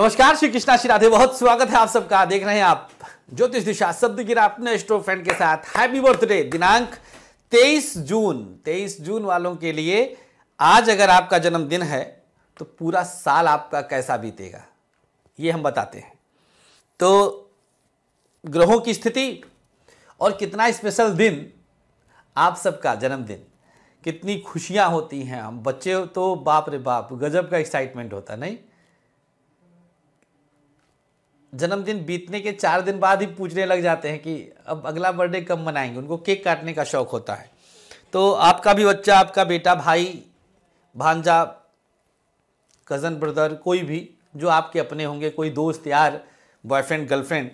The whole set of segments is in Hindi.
नमस्कार श्री कृष्णा श्री राधे बहुत स्वागत है आप सबका देख रहे हैं आप ज्योतिष दिशा शब्द गिरा अपने स्टो फ्रेंड के साथ हैप्पी बर्थडे दिनांक 23 जून 23 जून वालों के लिए आज अगर आपका जन्मदिन है तो पूरा साल आपका कैसा बीतेगा ये हम बताते हैं तो ग्रहों की स्थिति और कितना स्पेशल दिन आप सबका जन्मदिन कितनी खुशियाँ होती हैं हम बच्चे तो बाप रे बाप गजब का एक्साइटमेंट होता नहीं जन्मदिन बीतने के चार दिन बाद ही पूछने लग जाते हैं कि अब अगला बर्थडे कब मनाएंगे उनको केक काटने का शौक़ होता है तो आपका भी बच्चा आपका बेटा भाई भांजा कज़न ब्रदर कोई भी जो आपके अपने होंगे कोई दोस्त यार बॉयफ्रेंड गर्लफ्रेंड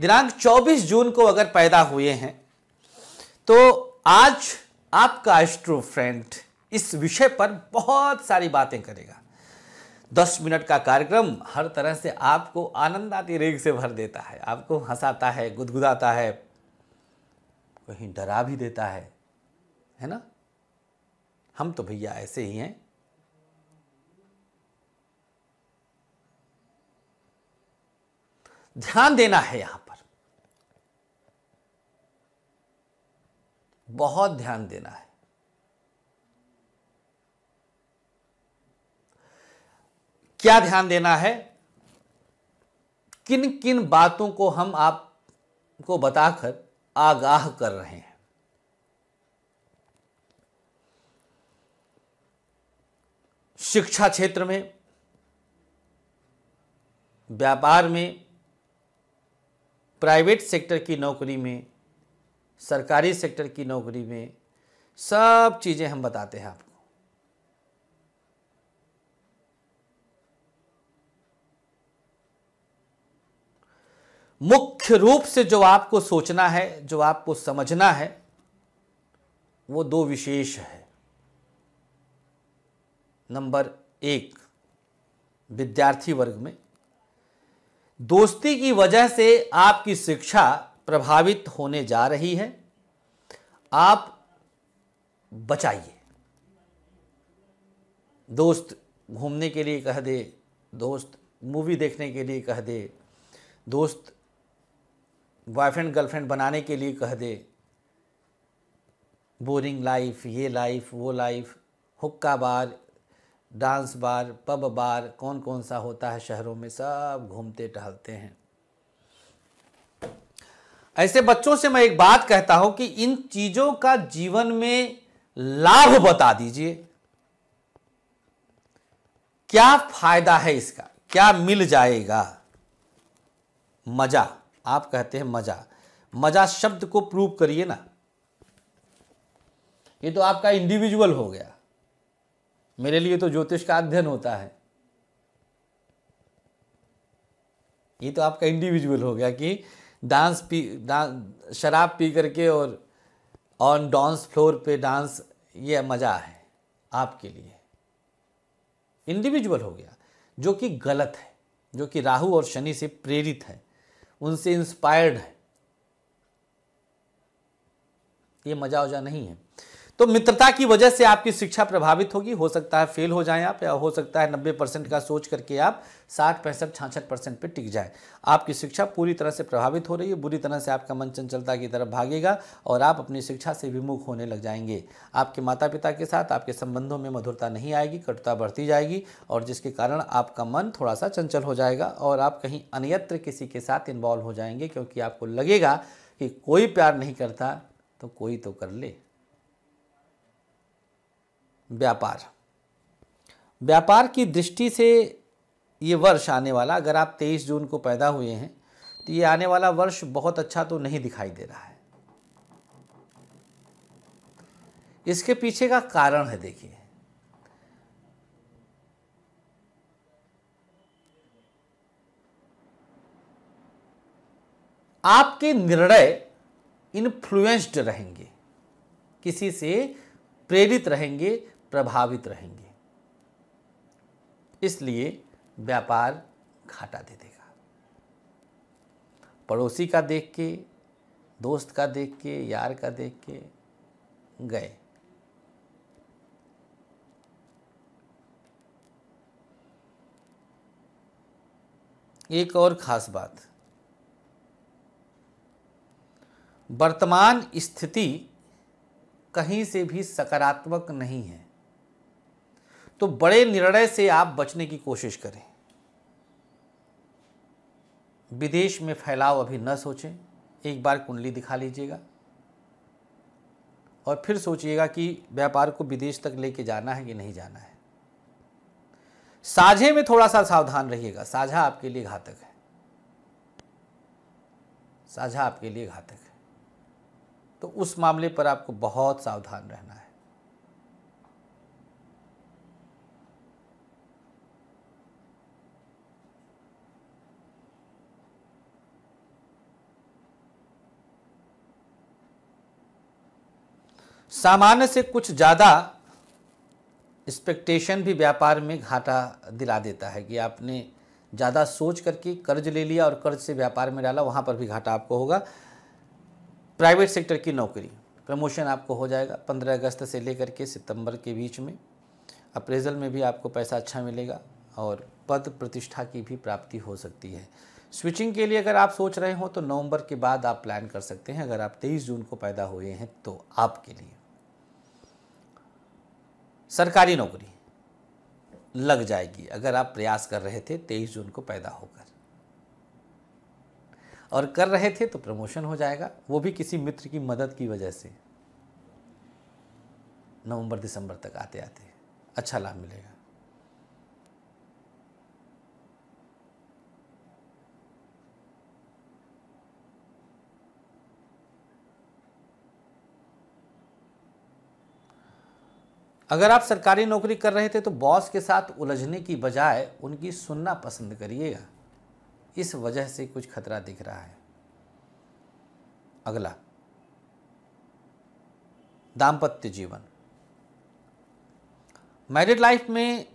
दिनांक 24 जून को अगर पैदा हुए हैं तो आज आपका एस्ट्रो फ्रेंड इस विषय पर बहुत सारी बातें करेगा दस मिनट का कार्यक्रम हर तरह से आपको आनंदातिरेक से भर देता है आपको हंसाता है गुदगुदाता है कहीं डरा भी देता है है ना हम तो भैया ऐसे ही हैं ध्यान देना है यहां पर बहुत ध्यान देना है क्या ध्यान देना है किन किन बातों को हम आपको बताकर आगाह कर रहे हैं शिक्षा क्षेत्र में व्यापार में प्राइवेट सेक्टर की नौकरी में सरकारी सेक्टर की नौकरी में सब चीज़ें हम बताते हैं आपको मुख्य रूप से जो आपको सोचना है जो आपको समझना है वो दो विशेष है नंबर एक विद्यार्थी वर्ग में दोस्ती की वजह से आपकी शिक्षा प्रभावित होने जा रही है आप बचाइए दोस्त घूमने के लिए कह दे दोस्त मूवी देखने के लिए कह दे दोस्त बॉयफ्रेंड गर्लफ्रेंड बनाने के लिए कह दे बोरिंग लाइफ ये लाइफ वो लाइफ हुक्का bar dance bar pub bar कौन कौन सा होता है शहरों में सब घूमते टहलते हैं ऐसे बच्चों से मैं एक बात कहता हूं कि इन चीजों का जीवन में लाभ बता दीजिए क्या फायदा है इसका क्या मिल जाएगा मजा आप कहते हैं मजा मजा शब्द को प्रूव करिए ना ये तो आपका इंडिविजुअल हो गया मेरे लिए तो ज्योतिष का अध्ययन होता है ये तो आपका इंडिविजुअल हो गया कि डांस पी डांस शराब पी करके और ऑन डांस फ्लोर पे डांस ये मज़ा है आपके लिए इंडिविजुअल हो गया जो कि गलत है जो कि राहु और शनि से प्रेरित है उनसे इंस्पायर्ड है ये मजा वजा नहीं है तो मित्रता की वजह से आपकी शिक्षा प्रभावित होगी हो सकता है फेल हो जाएं आप या हो सकता है 90 परसेंट का सोच करके आप साठ पैंसठ छाछठ परसेंट पर टिक जाएं आपकी शिक्षा पूरी तरह से प्रभावित हो रही है बुरी तरह से आपका मन चंचलता की तरफ भागेगा और आप अपनी शिक्षा से विमुख होने लग जाएंगे आपके माता पिता के साथ आपके संबंधों में मधुरता नहीं आएगी कटुता बढ़ती जाएगी और जिसके कारण आपका मन थोड़ा सा चंचल हो जाएगा और आप कहीं अन्यत्र किसी के साथ इन्वॉल्व हो जाएंगे क्योंकि आपको लगेगा कि कोई प्यार नहीं करता तो कोई तो कर ले व्यापार व्यापार की दृष्टि से ये वर्ष आने वाला अगर आप 23 जून को पैदा हुए हैं तो ये आने वाला वर्ष बहुत अच्छा तो नहीं दिखाई दे रहा है इसके पीछे का कारण है देखिए आपके निर्णय इन्फ्लुएंस्ड रहेंगे किसी से प्रेरित रहेंगे प्रभावित रहेंगे इसलिए व्यापार घाटा दे देगा पड़ोसी का देख के दोस्त का देख के यार का देख के गए एक और खास बात वर्तमान स्थिति कहीं से भी सकारात्मक नहीं है तो बड़े निर्णय से आप बचने की कोशिश करें विदेश में फैलाव अभी न सोचें एक बार कुंडली दिखा लीजिएगा और फिर सोचिएगा कि व्यापार को विदेश तक लेके जाना है कि नहीं जाना है साझे में थोड़ा सा सावधान रहिएगा साझा आपके लिए घातक है साझा आपके लिए घातक है तो उस मामले पर आपको बहुत सावधान रहना है सामान्य से कुछ ज़्यादा एक्सपेक्टेशन भी व्यापार में घाटा दिला देता है कि आपने ज़्यादा सोच करके कर्ज ले लिया और कर्ज से व्यापार में डाला वहाँ पर भी घाटा आपको होगा प्राइवेट सेक्टर की नौकरी प्रमोशन आपको हो जाएगा पंद्रह अगस्त से लेकर के सितंबर के बीच में अप्रेजल में भी आपको पैसा अच्छा मिलेगा और पद प्रतिष्ठा की भी प्राप्ति हो सकती है स्विचिंग के लिए अगर आप सोच रहे हो तो नवंबर के बाद आप प्लान कर सकते हैं अगर आप 23 जून को पैदा हुए हैं तो आपके लिए सरकारी नौकरी लग जाएगी अगर आप प्रयास कर रहे थे तेईस जून को पैदा होकर और कर रहे थे तो प्रमोशन हो जाएगा वो भी किसी मित्र की मदद की वजह से नवंबर दिसंबर तक आते आते अच्छा लाभ मिलेगा अगर आप सरकारी नौकरी कर रहे थे तो बॉस के साथ उलझने की बजाय उनकी सुनना पसंद करिएगा इस वजह से कुछ खतरा दिख रहा है अगला दाम्पत्य जीवन मैरिड लाइफ में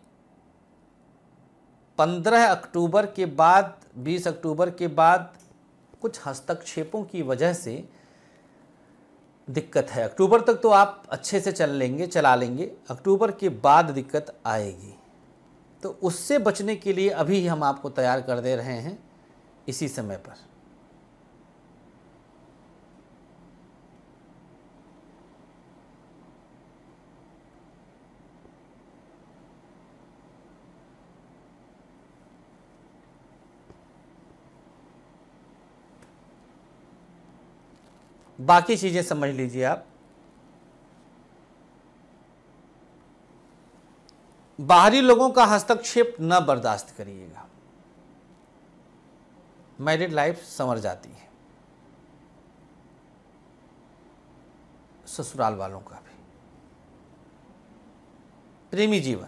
15 अक्टूबर के बाद 20 अक्टूबर के बाद कुछ हस्तक्षेपों की वजह से दिक्कत है अक्टूबर तक तो आप अच्छे से चल लेंगे चला लेंगे अक्टूबर के बाद दिक्कत आएगी तो उससे बचने के लिए अभी हम आपको तैयार कर दे रहे हैं इसी समय पर बाकी चीज़ें समझ लीजिए आप बाहरी लोगों का हस्तक्षेप न बर्दाश्त करिएगा मैरिड लाइफ संवर जाती है ससुराल वालों का भी प्रेमी जीवन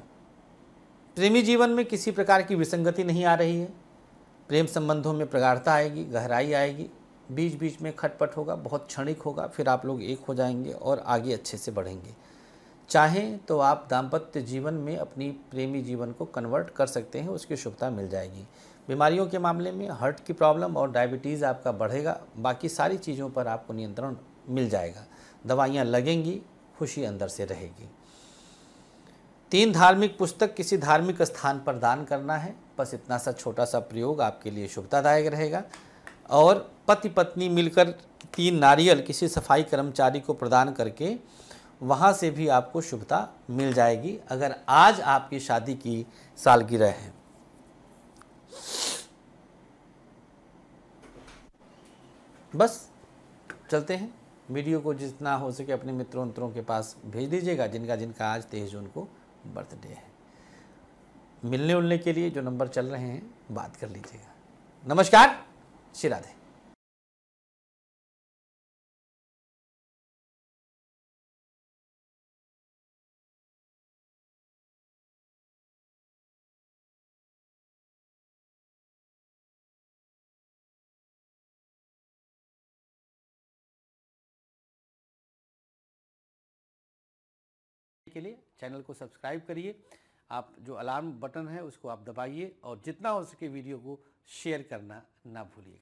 प्रेमी जीवन में किसी प्रकार की विसंगति नहीं आ रही है प्रेम संबंधों में प्रगाढ़ता आएगी गहराई आएगी बीच बीच में खटपट होगा बहुत क्षणिक होगा फिर आप लोग एक हो जाएंगे और आगे अच्छे से बढ़ेंगे चाहें तो आप दाम्पत्य जीवन में अपनी प्रेमी जीवन को कन्वर्ट कर सकते हैं उसकी शुभता मिल जाएगी बीमारियों के मामले में हार्ट की प्रॉब्लम और डायबिटीज़ आपका बढ़ेगा बाकी सारी चीज़ों पर आपको नियंत्रण मिल जाएगा दवाइयाँ लगेंगी खुशी अंदर से रहेगी तीन धार्मिक पुस्तक किसी धार्मिक स्थान पर दान करना है बस इतना सा छोटा सा प्रयोग आपके लिए शुभतादायक रहेगा और पति पत्नी मिलकर तीन नारियल किसी सफाई कर्मचारी को प्रदान करके वहाँ से भी आपको शुभता मिल जाएगी अगर आज आपकी शादी की सालगिरह है बस चलते हैं वीडियो को जितना हो सके अपने मित्रों मित्रों के पास भेज दीजिएगा जिनका जिनका आज तेईस जून को बर्थडे है मिलने उलने के लिए जो नंबर चल रहे हैं बात कर लीजिएगा नमस्कार श्री राधे के लिए चैनल को सब्सक्राइब करिए आप जो अलार्म बटन है उसको आप दबाइए और जितना हो सके वीडियो को शेयर करना ना भूलिए